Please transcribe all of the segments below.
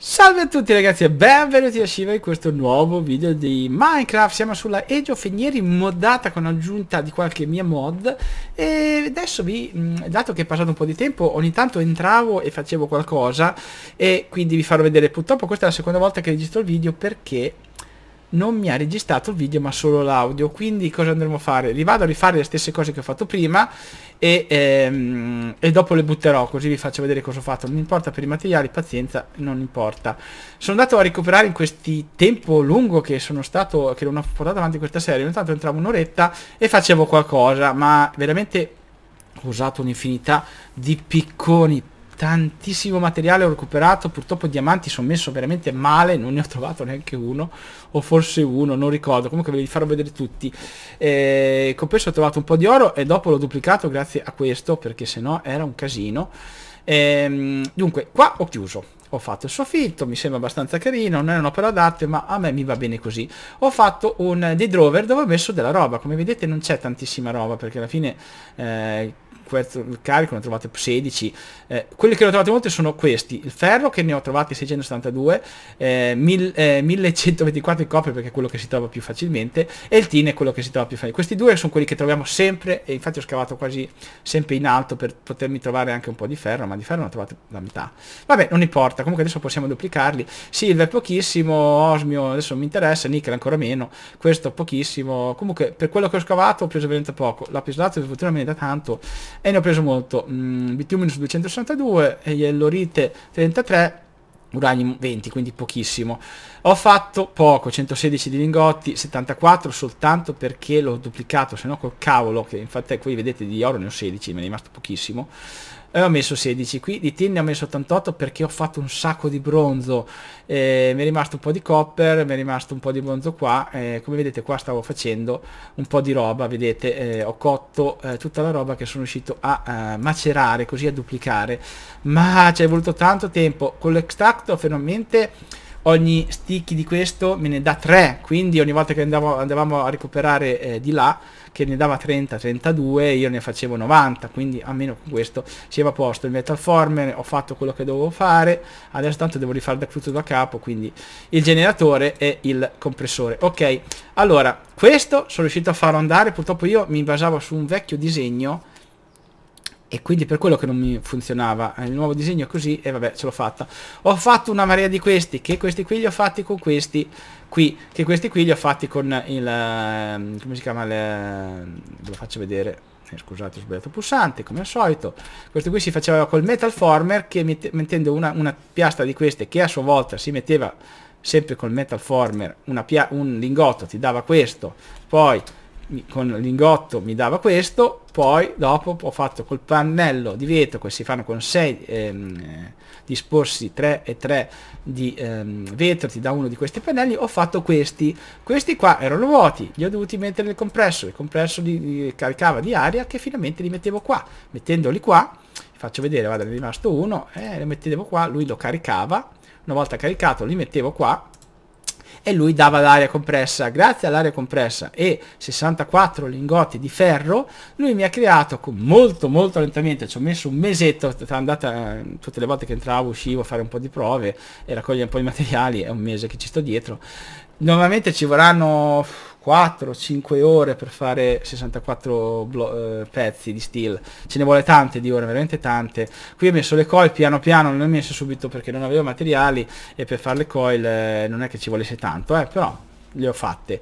Salve a tutti ragazzi e benvenuti a Shiva in questo nuovo video di Minecraft Siamo sulla Age of Enieri moddata con aggiunta di qualche mia mod E adesso vi, mm, dato che è passato un po' di tempo, ogni tanto entravo e facevo qualcosa E quindi vi farò vedere, purtroppo questa è la seconda volta che registro il video perché non mi ha registrato il video ma solo l'audio quindi cosa andremo a fare? rivado a rifare le stesse cose che ho fatto prima e, ehm, e, dopo le butterò così vi faccio vedere cosa ho fatto non importa per i materiali, pazienza, non importa sono andato a recuperare in questi tempo lungo che sono stato che non ho portato avanti questa serie, ogni tanto entravo un'oretta e facevo qualcosa ma veramente ho usato un'infinità di picconi tantissimo materiale ho recuperato, purtroppo diamanti sono messo veramente male, non ne ho trovato neanche uno, o forse uno, non ricordo, comunque ve li farò vedere tutti. Eh, compenso ho trovato un po' di oro e dopo l'ho duplicato grazie a questo, perché se no era un casino. Eh, dunque, qua ho chiuso. Ho fatto il soffitto, mi sembra abbastanza carino, non è un'opera d'arte, ma a me mi va bene così. Ho fatto un dei drover dove ho messo della roba, come vedete non c'è tantissima roba, perché alla fine... Eh, il carico ne ho trovate 16 eh, quelli che ne ho trovati molti sono questi il ferro che ne ho trovati 672 eh, mil, eh, 1124 di copre perché è quello che si trova più facilmente e il tin è quello che si trova più facilmente questi due sono quelli che troviamo sempre e infatti ho scavato quasi sempre in alto per potermi trovare anche un po' di ferro ma di ferro ne ho trovato la metà vabbè non importa comunque adesso possiamo duplicarli silver è pochissimo osmio adesso non mi interessa nickel ancora meno questo pochissimo comunque per quello che ho scavato ho preso veramente poco la pisolata per fortuna me ne da tanto e ne ho preso molto. Mm, bituminus 262, iellorite 33, uranium 20, quindi pochissimo. Ho fatto poco, 116 di lingotti, 74 soltanto perché l'ho duplicato, se no col cavolo, che infatti qui eh, vedete di oro ne ho 16, mi è rimasto pochissimo e ho messo 16 qui di tin ne ho messo 88 perché ho fatto un sacco di bronzo eh, mi è rimasto un po' di copper mi è rimasto un po' di bronzo qua eh, come vedete qua stavo facendo un po' di roba vedete eh, ho cotto eh, tutta la roba che sono riuscito a, a eh, macerare così a duplicare ma ci è voluto tanto tempo con l'extracto finalmente ogni stick di questo me ne dà 3 quindi ogni volta che andavo, andavamo a recuperare eh, di là che ne dava 30 32 io ne facevo 90 quindi almeno con questo siamo a posto il metal former ho fatto quello che dovevo fare adesso tanto devo rifare da tutto da capo quindi il generatore e il compressore ok allora questo sono riuscito a farlo andare purtroppo io mi basavo su un vecchio disegno e quindi per quello che non mi funzionava eh, il nuovo disegno è così e vabbè ce l'ho fatta ho fatto una marea di questi che questi qui li ho fatti con questi qui che questi qui li ho fatti con il ehm, come si chiama il, ehm, ve lo faccio vedere eh, scusate ho sbagliato pulsante come al solito questo qui si faceva col metal former che mettendo una, una piastra di queste che a sua volta si metteva sempre col metal former una un lingotto ti dava questo poi con l'ingotto mi dava questo, poi dopo ho fatto col pannello di vetro che si fanno con 6 ehm, eh, disposti 3 e 3 di ehm, vetro, ti da uno di questi pannelli, ho fatto questi. Questi qua erano vuoti, li ho dovuti mettere nel compresso, il compresso li, li caricava di aria che finalmente li mettevo qua, mettendoli qua, faccio vedere, guarda, è rimasto uno, eh, lo mettevo qua, lui lo caricava, una volta caricato li mettevo qua, e lui dava l'aria compressa. Grazie all'aria compressa e 64 lingotti di ferro, lui mi ha creato con molto molto lentamente, ci ho messo un mesetto, andata, eh, tutte le volte che entravo uscivo a fare un po' di prove e raccogliere un po' di materiali, è un mese che ci sto dietro, Normalmente ci vorranno 4-5 ore per fare 64 eh, pezzi di steel. Ce ne vuole tante di ore, veramente tante. Qui ho messo le coil piano piano, non le ho messe subito perché non avevo materiali e per fare le coil eh, non è che ci volesse tanto, eh, però le ho fatte.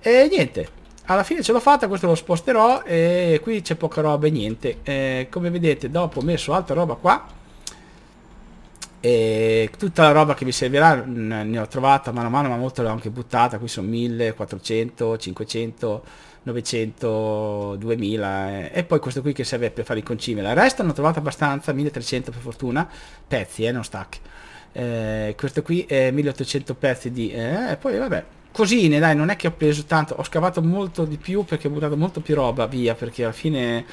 E niente. Alla fine ce l'ho fatta, questo lo sposterò e qui c'è poca roba e niente. Eh, come vedete dopo ho messo altra roba qua e tutta la roba che vi servirà mm, ne ho trovata mano a mano ma molto l'ho anche buttata qui sono 1400 500 900 2000 eh. e poi questo qui che serve per fare il concimela la resta ne ho trovata abbastanza 1300 per fortuna pezzi eh non stack eh, questo qui è 1800 pezzi di eh, e poi vabbè cosine dai non è che ho preso tanto ho scavato molto di più perché ho buttato molto più roba via perché alla fine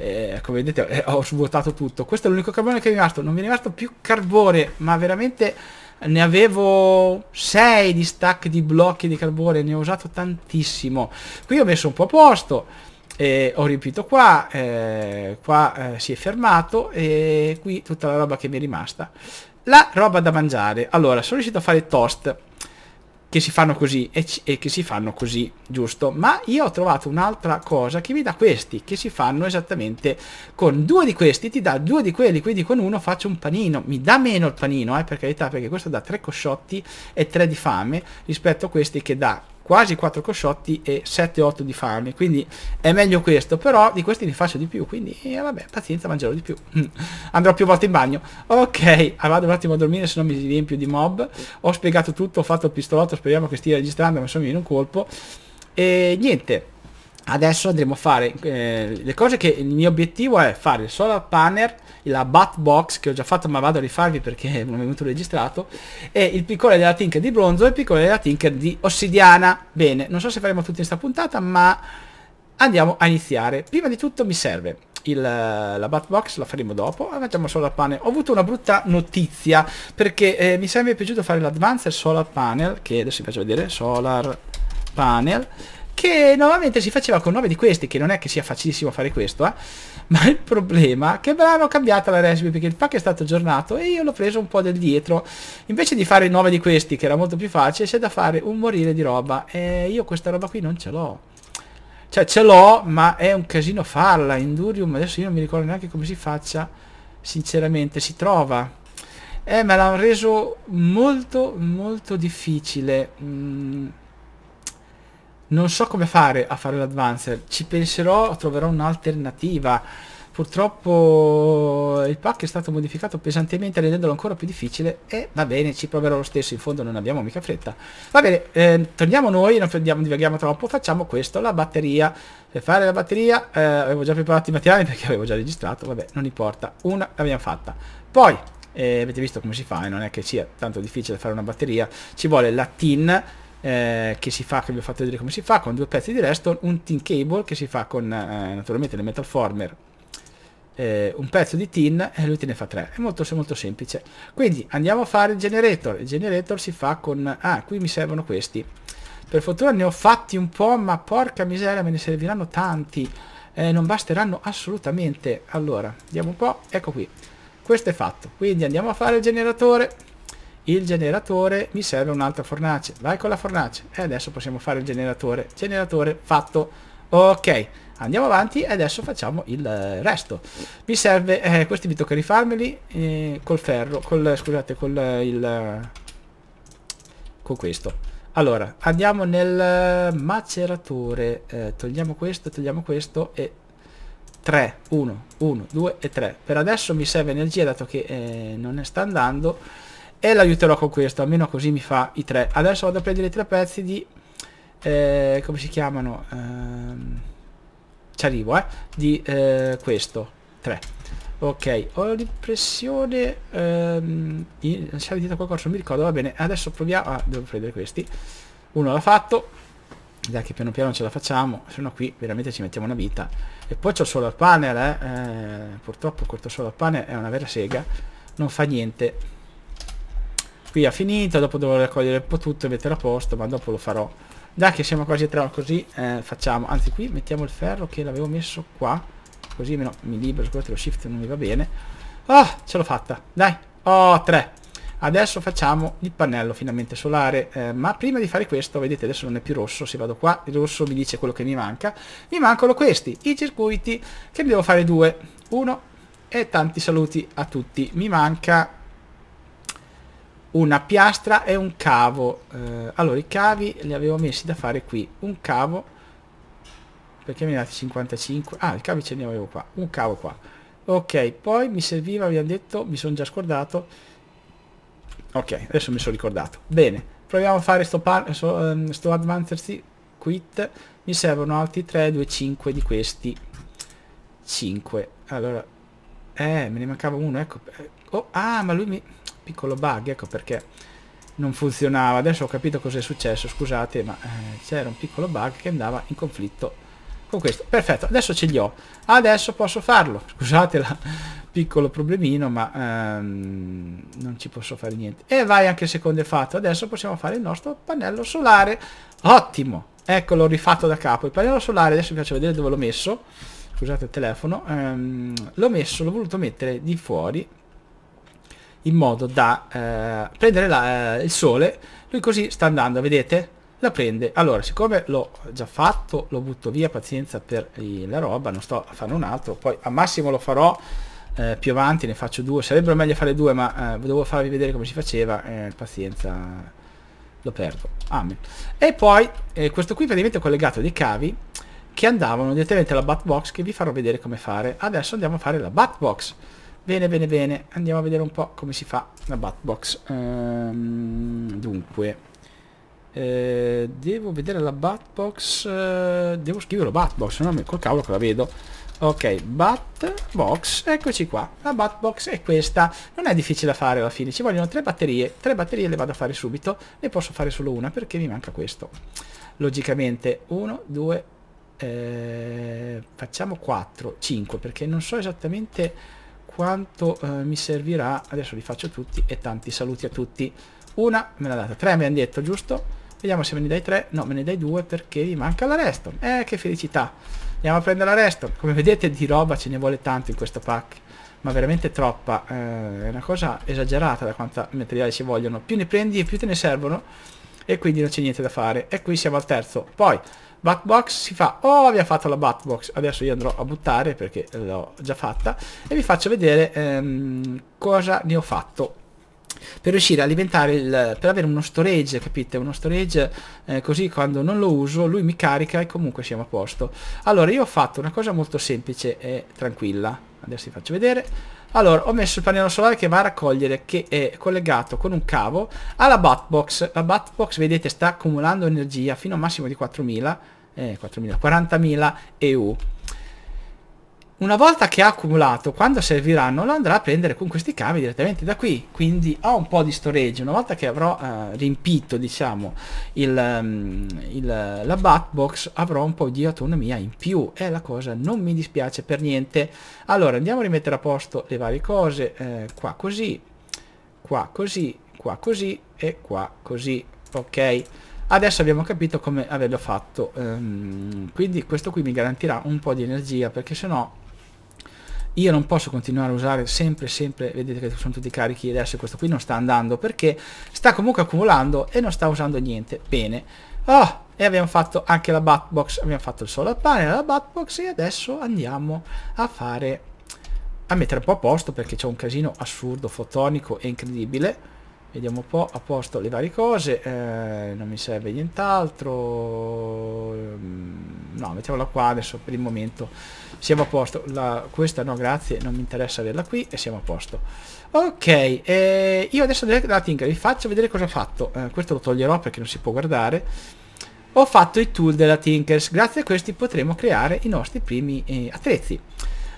eh, come vedete eh, ho svuotato tutto questo è l'unico carbone che è rimasto non mi è rimasto più carbone ma veramente ne avevo 6 di stack di blocchi di carbone ne ho usato tantissimo qui ho messo un po' a posto eh, ho riempito qua eh, qua eh, si è fermato e qui tutta la roba che mi è rimasta la roba da mangiare allora sono riuscito a fare toast che si fanno così e, e, che si fanno così, giusto? Ma io ho trovato un'altra cosa che mi dà questi, che si fanno esattamente con due di questi, ti dà due di quelli, quindi con uno faccio un panino, mi dà meno il panino, eh, per carità, perché questo dà tre cosciotti e tre di fame rispetto a questi che dà quasi 4 cosciotti e 7-8 di farmi quindi è meglio questo però di questi ne faccio di più quindi eh, vabbè pazienza mangerò di più mm. andrò più volte in bagno ok ah, vado un attimo a dormire se no mi riempio di mob ho spiegato tutto ho fatto il pistolotto speriamo che stia registrando ma sono in un colpo e niente adesso andremo a fare eh, le cose che il mio obiettivo è fare il solar panel la bat box che ho già fatto ma vado a rifarvi perché non è venuto registrato e il piccone della tinker di bronzo e il piccone della tinker di ossidiana bene non so se faremo tutti in sta puntata ma andiamo a iniziare prima di tutto mi serve il, la bat box la faremo dopo facciamo ah, solar panel ho avuto una brutta notizia perché eh, mi sarebbe piaciuto fare l'advanced solar panel che adesso vi faccio vedere solar panel che normalmente si faceva con 9 di questi, che non è che sia facilissimo fare questo, eh? ma il problema è che me l'hanno cambiata la recipe, perché il pack è stato aggiornato e io l'ho preso un po' del dietro, invece di fare 9 di questi, che era molto più facile, c'è da fare un morire di roba, e io questa roba qui non ce l'ho. Cioè ce l'ho, ma è un casino farla, Indurium, adesso io non mi ricordo neanche come si faccia, sinceramente, si trova. Eh, me l'hanno reso molto, molto difficile. Mm non so come fare a fare l'advancer. Ci penserò, troverò un'alternativa. Purtroppo il pack è stato modificato pesantemente rendendolo ancora più difficile e va bene, ci proverò lo stesso, in fondo non abbiamo mica fretta. Va bene, eh, torniamo noi, non prendiamo, divaghiamo troppo, facciamo questo, la batteria. Per fare la batteria eh, avevo già preparato i materiali perché avevo già registrato, vabbè, non importa, una l'abbiamo fatta. Poi, eh, avete visto come si fa, eh, non è che sia tanto difficile fare una batteria, ci vuole la tin eh, che si fa, che vi ho fatto vedere come si fa, con due pezzi di redstone, un tin cable che si fa con eh, naturalmente le metal former, eh, un pezzo di tin e lui te ne fa tre. È molto, molto semplice. Quindi andiamo a fare il generator. Il generator si fa con... Ah, qui mi servono questi. Per fortuna ne ho fatti un po', ma porca miseria, me ne serviranno tanti. Eh, non basteranno assolutamente. Allora, andiamo un po'. Ecco qui. Questo è fatto. Quindi andiamo a fare il generatore il generatore mi serve un'altra fornace vai con la fornace e adesso possiamo fare il generatore generatore fatto ok andiamo avanti e adesso facciamo il eh, resto mi serve eh, questi mi tocca rifarmeli eh, col ferro col scusate col eh, il con questo allora andiamo nel maceratore eh, togliamo questo togliamo questo e 3 1 1 2 e 3 per adesso mi serve energia dato che eh, non ne sta andando e l'aiuterò con questo, almeno così mi fa i tre. Adesso vado a prendere i tre pezzi di... Eh, come si chiamano? Ehm, ci arrivo, eh? Di eh, questo. 3. Ok, ho l'impressione... Ehm, se avete qualcosa non mi ricordo, va bene. Adesso proviamo... Ah, devo prendere questi. Uno l'ha fatto. Dai che piano piano ce la facciamo, sono qui veramente ci mettiamo una vita. E poi c'ho solo il panel, eh? eh purtroppo questo solo il panel è una vera sega. Non fa niente qui ha finito dopo devo raccogliere un po' tutto e mettere a posto ma dopo lo farò dai che siamo quasi tra così eh, facciamo anzi qui mettiamo il ferro che l'avevo messo qua così almeno mi libero scusate lo shift non mi va bene oh ce l'ho fatta dai oh tre adesso facciamo il pannello finalmente solare eh, ma prima di fare questo vedete adesso non è più rosso se vado qua il rosso mi dice quello che mi manca mi mancano questi i circuiti che devo fare due uno e tanti saluti a tutti mi manca una piastra e un cavo eh, allora i cavi li avevo messi da fare qui un cavo perché mi ne date 55 ah il cavo ce ne avevo qua un cavo qua ok poi mi serviva abbiamo detto mi sono già scordato ok adesso mi sono ricordato bene proviamo a fare sto, par so, um, sto advanced quit mi servono altri 3 2 5 di questi 5 allora eh me ne mancava uno ecco eh, Oh, ah, ma lui mi... Piccolo bug, ecco perché non funzionava. Adesso ho capito cosa è successo, scusate, ma eh, c'era un piccolo bug che andava in conflitto con questo. Perfetto, adesso ce li ho. Adesso posso farlo. Scusate il piccolo problemino, ma ehm, non ci posso fare niente. E vai anche secondo è fatto. Adesso possiamo fare il nostro pannello solare. Ottimo! Eccolo rifatto da capo. Il pannello solare, adesso mi faccio vedere dove l'ho messo. Scusate il telefono. Ehm, l'ho messo, l'ho voluto mettere di fuori in modo da eh, prendere la, eh, il sole lui così sta andando vedete la prende allora siccome l'ho già fatto lo butto via pazienza per i, la roba non sto a fare un altro poi a massimo lo farò eh, più avanti ne faccio due sarebbero meglio fare due ma volevo eh, farvi vedere come si faceva eh, pazienza lo perdo amen e poi eh, questo qui praticamente è collegato dei cavi che andavano direttamente alla bat box che vi farò vedere come fare adesso andiamo a fare la bat box Bene, bene, bene. Andiamo a vedere un po' come si fa la Batbox. Ehm, dunque, eh, devo vedere la Batbox. Eh, devo scrivere la Batbox, no? Col cavolo che la vedo. Ok, Batbox, eccoci qua. La Batbox è questa. Non è difficile da fare alla fine, ci vogliono tre batterie. Tre batterie le vado a fare subito. Ne posso fare solo una perché mi manca questo. Logicamente, uno, due, eh, facciamo 4, 5 perché non so esattamente quanto eh, mi servirà, adesso li faccio tutti e tanti saluti a tutti. Una me l'ha data, tre mi hanno detto, giusto? Vediamo se me ne dai tre, no me ne dai due perché mi manca la Reston. Eh che felicità, andiamo a prendere la Reston. Come vedete di roba ce ne vuole tanto in questo pack, ma veramente troppa, eh, è una cosa esagerata da quanta materiale ci vogliono. Più ne prendi più te ne servono e quindi non c'è niente da fare. E qui siamo al terzo. Poi Batbox si fa, oh abbiamo fatto la Batbox, adesso io andrò a buttare perché l'ho già fatta e vi faccio vedere ehm, cosa ne ho fatto per riuscire a alimentare il per avere uno storage capite uno storage eh, così quando non lo uso lui mi carica e comunque siamo a posto allora io ho fatto una cosa molto semplice e tranquilla adesso vi faccio vedere allora, ho messo il pannello solare che va a raccogliere, che è collegato con un cavo alla Batbox. La Batbox, vedete, sta accumulando energia fino a un massimo di 4.000, eh, 4.000, 40.000 EU una volta che ha accumulato, quando serviranno, lo andrà a prendere con questi cavi direttamente da qui. Quindi ho un po' di storage. Una volta che avrò eh, riempito, diciamo, il, um, il, la backbox, avrò un po' di autonomia in più. E la cosa non mi dispiace per niente. Allora, andiamo a rimettere a posto le varie cose. Eh, qua così, qua così, qua così e qua così. Ok adesso abbiamo capito come averlo fatto um, quindi questo qui mi garantirà un po' di energia perché sennò no io non posso continuare a usare sempre sempre vedete che sono tutti carichi adesso questo qui non sta andando perché sta comunque accumulando e non sta usando niente bene oh e abbiamo fatto anche la batbox abbiamo fatto il solar panel la batbox e adesso andiamo a fare a mettere un po' a posto perché c'è un casino assurdo fotonico e incredibile Vediamo un po' a posto le varie cose, eh, non mi serve nient'altro, mm, no mettiamola qua adesso per il momento, siamo a posto, La, questa no grazie, non mi interessa averla qui e siamo a posto. Ok, eh, io adesso la Tinker vi faccio vedere cosa ho fatto, eh, questo lo toglierò perché non si può guardare, ho fatto i tool della Tinkers, grazie a questi potremo creare i nostri primi eh, attrezzi.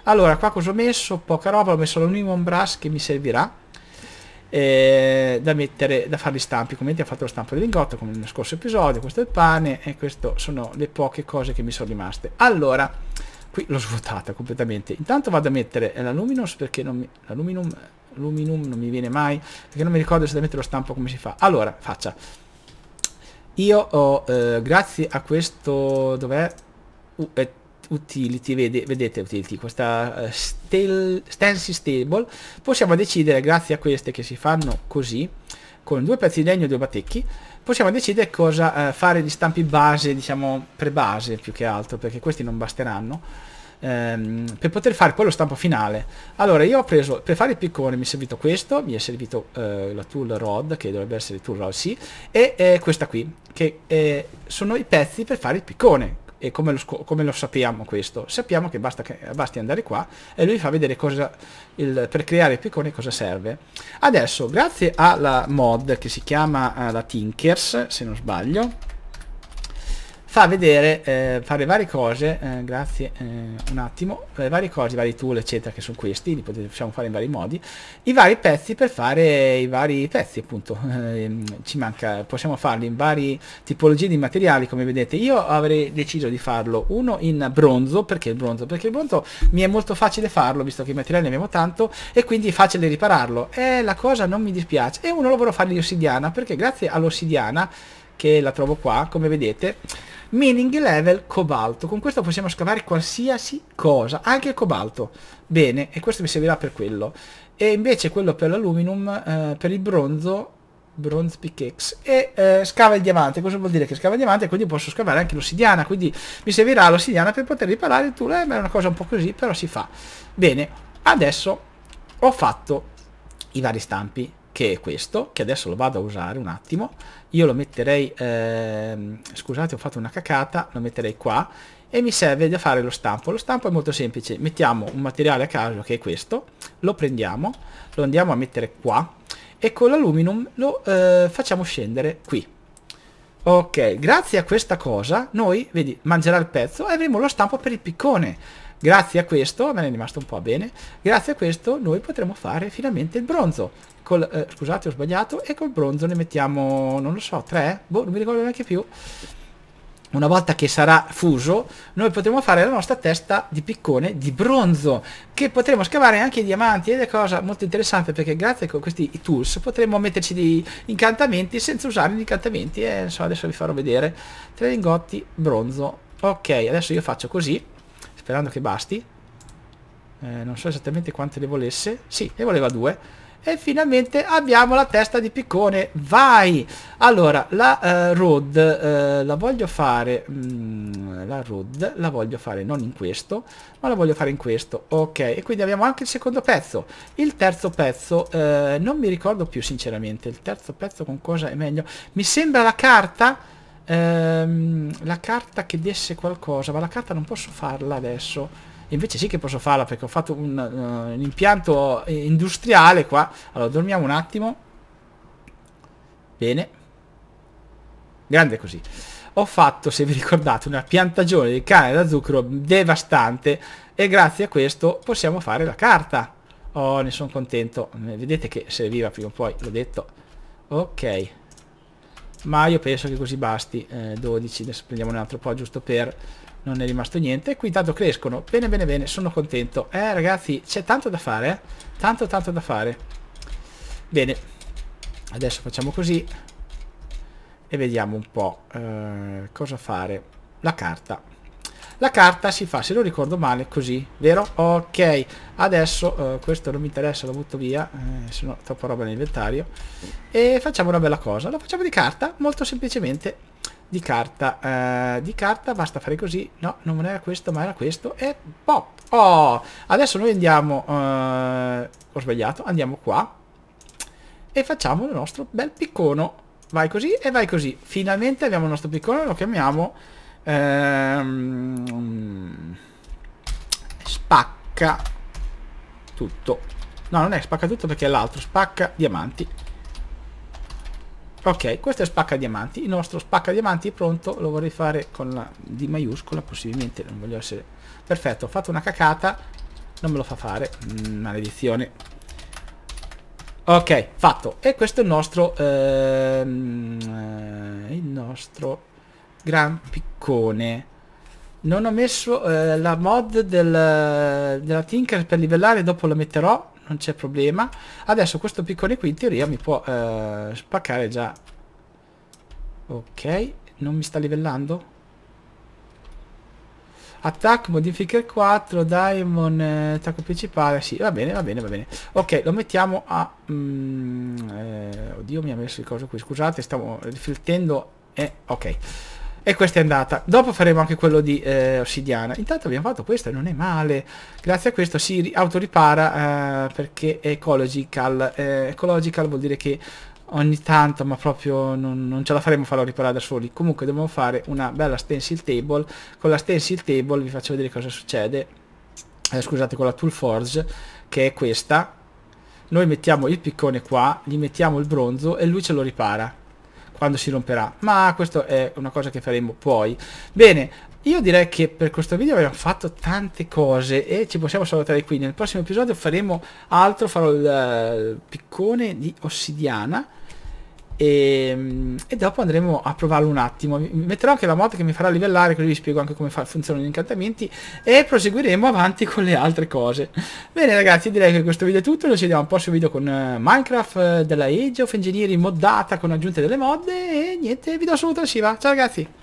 Allora, qua cosa ho messo? Poca roba, ho messo la Union Brass che mi servirà eh, da mettere, da fare gli stampi. Come ha fatto lo stampo del lingotto, come nel scorso episodio, questo è il pane e queste sono le poche cose che mi sono rimaste. Allora, qui l'ho svuotata completamente. Intanto vado a mettere eh, la Luminous perché non mi... La Luminum, Luminum non mi viene mai, perché non mi ricordo se da mettere lo stampo come si fa. Allora, faccia. Io ho, eh, grazie a questo, dov'è? Uh, utility, vede, vedete utility, questa uh, stable, possiamo decidere grazie a queste che si fanno così, con due pezzi di legno e due batecchi, possiamo decidere cosa uh, fare di stampi base, diciamo pre-base più che altro, perché questi non basteranno ehm, per poter fare poi lo stampo finale allora io ho preso per fare il piccone mi è servito questo mi è servito eh, la tool rod che dovrebbe essere tool rod sì e eh, questa qui che eh, sono i pezzi per fare il piccone e come lo, come lo, sappiamo questo? Sappiamo che, basta che basti andare qua e lui fa vedere cosa il, per creare piccone cosa serve. Adesso, grazie alla mod che si chiama uh, la Tinkers, se non sbaglio, fa vedere eh, fare varie cose eh, grazie eh, un attimo varie cose vari tool eccetera che sono questi li possiamo fare in vari modi i vari pezzi per fare i vari pezzi appunto ehm, ci manca possiamo farli in varie tipologie di materiali come vedete io avrei deciso di farlo uno in bronzo perché il bronzo perché il bronzo mi è molto facile farlo visto che i materiali ne abbiamo tanto e quindi è facile ripararlo e eh, la cosa non mi dispiace e uno lo vorrò fare di ossidiana perché grazie all'ossidiana che la trovo qua, come vedete, mining level cobalto. Con questo possiamo scavare qualsiasi cosa, anche il cobalto. Bene, e questo mi servirà per quello. E invece quello per l'alluminum, eh, per il bronzo, bronze pickaxe, e eh, scava il diamante. Cosa vuol dire che scava il diamante? Quindi posso scavare anche l'ossidiana, quindi mi servirà l'ossidiana per poter riparare il tool. Eh, ma è una cosa un po' così, però si fa. Bene, adesso ho fatto i vari stampi che è questo, che adesso lo vado a usare un attimo, io lo metterei, ehm, scusate ho fatto una cacata, lo metterei qua e mi serve da fare lo stampo. Lo stampo è molto semplice, mettiamo un materiale a caso che è questo, lo prendiamo, lo andiamo a mettere qua e con l'aluminum lo eh, facciamo scendere qui. Ok, grazie a questa cosa noi, vedi, mangerà il pezzo e avremo lo stampo per il piccone. Grazie a questo, me ne è rimasto un po' bene, grazie a questo noi potremo fare finalmente il bronzo col, eh, scusate ho sbagliato, e col bronzo ne mettiamo, non lo so, tre? Boh, non mi ricordo neanche più. Una volta che sarà fuso, noi potremo fare la nostra testa di piccone di bronzo, che potremo scavare anche i diamanti, ed è cosa molto interessante perché grazie a questi tools potremo metterci degli incantamenti senza usare gli incantamenti, e so, adesso vi farò vedere. Tre lingotti, bronzo. Ok, adesso io faccio così, sperando che basti. Eh, non so esattamente quante le volesse. Sì, ne voleva due e finalmente abbiamo la testa di piccone vai allora la uh, eh, road uh, eh, la voglio fare mm, la road la voglio fare non in questo ma la voglio fare in questo ok e quindi abbiamo anche il secondo pezzo il terzo pezzo uh, non mi ricordo più sinceramente il terzo pezzo con cosa è meglio mi sembra la carta ehm, la carta che desse qualcosa ma la carta non posso farla adesso invece sì che posso farla perché ho fatto un, uh, un impianto industriale qua. Allora, dormiamo un attimo. Bene. Grande così ho fatto, se vi ricordate, una piantagione di cane da zucchero devastante e grazie a questo possiamo fare la carta. Oh, ne sono contento. Eh, vedete che serviva prima o poi, l'ho detto. Ok. Ma io penso che così basti. Eh, 12, adesso prendiamo un altro po' giusto per non è rimasto niente qui intanto crescono bene bene bene sono contento eh ragazzi c'è tanto da fare eh? tanto tanto da fare bene adesso facciamo così e vediamo un po' eh, cosa fare la carta la carta si fa se non ricordo male così vero? ok adesso eh, questo non mi interessa lo butto via eh, se no troppa roba nell'inventario e facciamo una bella cosa lo facciamo di carta molto semplicemente di carta. Eh, di carta basta fare così. No, non era questo, ma era questo. E pop. Oh, adesso noi andiamo... Eh, ho sbagliato. Andiamo qua. E facciamo il nostro bel piccono. Vai così e vai così. Finalmente abbiamo il nostro piccono. Lo chiamiamo... Ehm, spacca tutto. No, non è spacca tutto perché è l'altro. Spacca diamanti. Ok, questo è spacca diamanti, il nostro spacca diamanti è pronto, lo vorrei fare con la D maiuscola, possibilmente non voglio essere... Perfetto, ho fatto una cacata, non me lo fa fare, mm, maledizione. Ok, fatto. E questo è il nostro... Ehm, eh, il nostro gran piccone. Non ho messo eh, la mod del, della Tinker per livellare, dopo la metterò non c'è problema. Adesso questo piccone qui in teoria mi può eh, spaccare già. Ok, non mi sta livellando? attacco modifica 4, diamond, eh, attacco principale, sì, va bene, va bene, va bene. Ok, lo mettiamo a... Mm, eh, oddio, mi ha messo il coso qui, scusate, stavo riflettendo. Eh, ok. E questa è andata. Dopo faremo anche quello di eh, ossidiana. Intanto abbiamo fatto questo e non è male. Grazie a questo si autoripara eh, perché è ecological. Eh, ecological vuol dire che ogni tanto, ma proprio non, non ce la faremo farlo riparare da soli. Comunque dobbiamo fare una bella stencil table. Con la stencil table vi faccio vedere cosa succede. Eh, scusate, con la tool forge, che è questa. Noi mettiamo il piccone qua, gli mettiamo il bronzo e lui ce lo ripara quando si romperà ma questo è una cosa che faremo poi bene io direi che per questo video abbiamo fatto tante cose e ci possiamo salutare qui nel prossimo episodio faremo altro farò il, eh, il piccone di ossidiana e, ehm, e, dopo andremo a provarlo un attimo metterò anche la mod che mi farà livellare così vi spiego anche come funzionano gli incantamenti e proseguiremo avanti con le altre cose bene ragazzi direi che questo video è tutto ci vediamo al prossimo video con eh, Minecraft eh, della Age of Engineering moddata con aggiunte delle mod e niente vi do saluto al Shiva ciao ragazzi